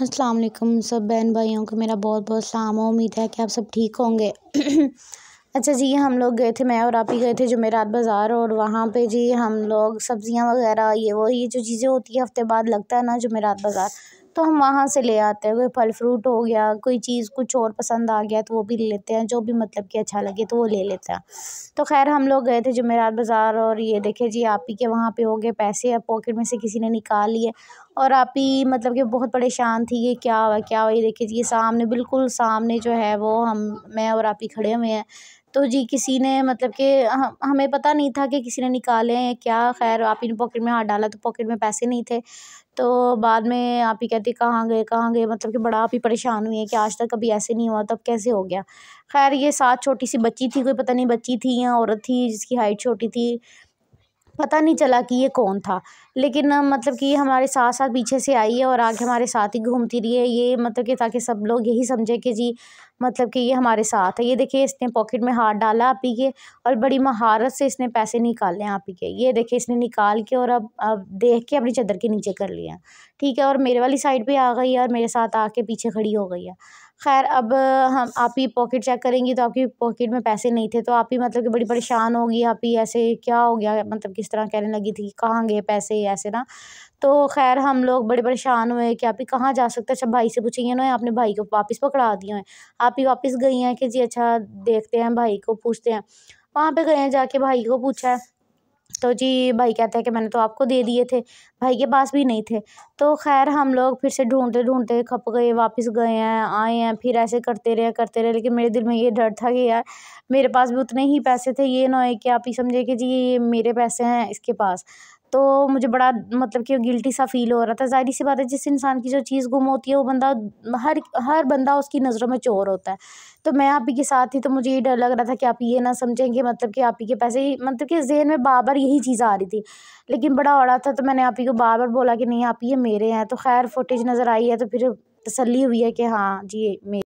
अस्सलाम वालेकुम सब बहन भाइयों को मेरा बहुत बहुत सलाम उम्मीद है कि आप सब ठीक होंगे अच्छा जी हम लोग गए थे मैं और आप ही गए थे जमेरात बाज़ार और वहाँ पे जी हम लोग सब्ज़ियाँ वगैरह ये वो ये जो चीज़ें होती है हफ्ते बाद लगता है ना जमेरात बाज़ार तो हम वहाँ से ले आते हैं कोई फल फ्रूट हो गया कोई चीज़ कुछ और पसंद आ गया तो वो भी ले लेते हैं जो भी मतलब कि अच्छा लगे तो वो ले लेते हैं तो खैर हम लोग गए थे जमेरात बाज़ार और ये देखे जी आप ही के वहाँ पे हो गए पैसे या पॉकेट में से किसी ने निकाल लिए और आप ही मतलब कि बहुत परेशान थी ये क्या हुआ क्या हुआ ये देखे जी सामने बिल्कुल सामने जो है वो हम मैं और आप ही खड़े हुए हैं तो जी किसी ने मतलब कि हमें पता नहीं था कि किसी ने निकाले हैं क्या खैर आप ही ने पॉकेट में हाथ डाला तो पॉकेट में पैसे नहीं थे तो बाद में आप ही कहते कहाँ गए कहाँ गए मतलब कि बड़ा आप ही परेशान हुई हैं कि आज तक कभी ऐसे नहीं हुआ तब कैसे हो गया खैर ये साथ छोटी सी बच्ची थी कोई पता नहीं बच्ची थी या औरत थी जिसकी हाइट छोटी थी पता नहीं चला कि ये कौन था लेकिन मतलब कि हमारे साथ साथ पीछे से आई है और आगे हमारे साथ ही घूमती रही है ये मतलब कि ताकि सब लोग यही समझे कि जी मतलब कि ये हमारे साथ है ये देखिए इसने पॉकेट में हाथ डाला आप ही के और बड़ी महारत से इसने पैसे निकाले आप ही के ये देखिए इसने निकाल के और अब अब देख के अपनी चादर के नीचे कर लिया ठीक है और मेरे वाली साइड पर आ गई है और मेरे साथ आके पीछे खड़ी हो गई है खैर अब हम आप ही पॉकेट चेक करेंगी तो आपकी पॉकेट में पैसे नहीं थे तो आप ही मतलब कि बड़ी परेशान होगी आप ही ऐसे क्या हो गया मतलब किस तरह कहने लगी थी कहाँ गए पैसे ऐसे ना तो खैर हम लोग बड़े परेशान हुए कि आप ही कहाँ जा सकते हैं अच्छा भाई से पूछेंगे ना आपने भाई को वापस पकड़ा दिया है आप ही वापस गई हैं कि जी अच्छा देखते हैं भाई को पूछते हैं वहाँ पे गए हैं जाके भाई को पूछा है तो जी भाई कहते हैं कि मैंने तो आपको दे दिए थे भाई के पास भी नहीं थे तो खैर हम लोग फिर से ढूंढते ढूंढते खप गए वापस गए हैं आए हैं फिर ऐसे करते रहे करते रहे लेकिन मेरे दिल में ये डर था कि यार मेरे पास भी उतने ही पैसे थे ये ना है कि आप ही समझे कि जी ये मेरे पैसे हैं इसके पास तो मुझे बड़ा मतलब कि गिल्टी सा फ़ील हो रहा था ज़ाहिर सी बात है जिस इंसान की जो चीज़ गुम होती है वो बंदा हर हर बंदा उसकी नज़रों में चोर होता है तो मैं आप ही के साथ थी तो मुझे ये डर लग रहा था कि आप ये ना समझें कि मतलब कि आप ही के पैसे ही मतलब कि जहन में बार बार यही चीज़ आ रही थी लेकिन बड़ा ओड़ा था तो मैंने आप ही को बार बार बोला कि नहीं आप ये मेरे हैं तो खैर फुटेज नज़र आई है तो फिर तसली हुई है कि हाँ जी मेरे